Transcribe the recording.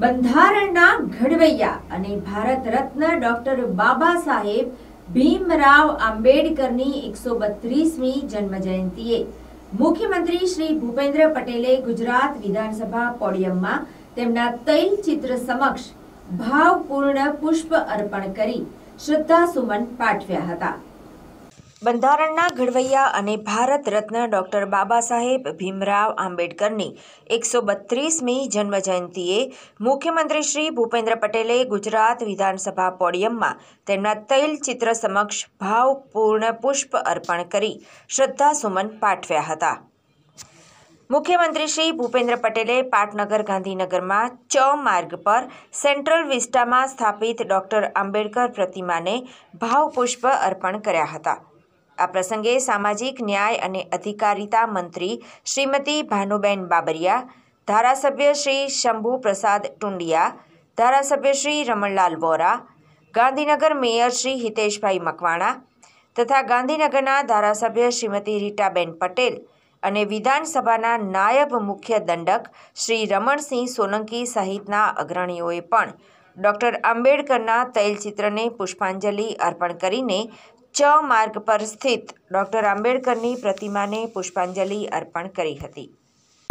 બંધારણના ઘડવૈયા અને ભારત રત્ન ડોક્ટર બાબા સાહેબ ભીમરાવ આંબેડકરની એકસો બત્રીસમી જન્મજયંતિએ મુખ્યમંત્રી શ્રી ભૂપેન્દ્ર પટેલે ગુજરાત વિધાનસભા પોડિયમમાં તેમના તૈલ ચિત્ર સમક્ષ ભાવપૂર્ણ પુષ્પ અર્પણ કરી શ્રદ્ધા સુમન પાઠવ્યા હતા બંધારણના ઘડવૈયા અને ભારત રત્ન ડૉક્ટર બાબા સાહેબ ભીમરાવ આંબેડકરની એકસો બત્રીસમી જન્મજયંતીએ મુખ્યમંત્રી શ્રી ભૂપેન્દ્ર પટેલે ગુજરાત વિધાનસભા પોડિયમમાં તેમના તૈલચિત્ર સમક્ષ ભાવપૂર્ણ પુષ્પ અર્પણ કરી શ્રદ્ધાસુમન પાઠવ્યા હતા મુખ્યમંત્રી શ્રી ભૂપેન્દ્ર પટેલે પાટનગર ગાંધીનગરમાં ચ માર્ગ પર સેન્ટ્રલ વિસ્ટામાં સ્થાપિત ડોક્ટર આંબેડકર પ્રતિમાને ભાવપુષ્પ અર્પણ કર્યા હતા આ પ્રસંગે સામાજિક ન્યાય અને અધિકારિતા મંત્રી શ્રીમતી ભાનુબેન બાબરિયા ધારાસભ્ય શ્રી શંભુ પ્રસાદ ટુંડિયા ધારાસભ્ય શ્રી રમણલાલ વોરા ગાંધીનગર મેયર શ્રી હિતેશભાઈ મકવાણા તથા ગાંધીનગરના ધારાસભ્ય શ્રીમતી રીટાબેન પટેલ અને વિધાનસભાના નાયબ મુખ્ય દંડક શ્રી રમણસિંહ સોલંકી સહિતના અગ્રણીઓએ પણ ડૉક્ટર આંબેડકરના તૈલચિત્રને પુષ્પાંજલિ અર્પણ કરીને ચ માર્ગ પર સ્થિત ડૉક્ટર આંબેડકરની પ્રતિમાને પુષ્પાંજલિ અર્પણ કરી હતી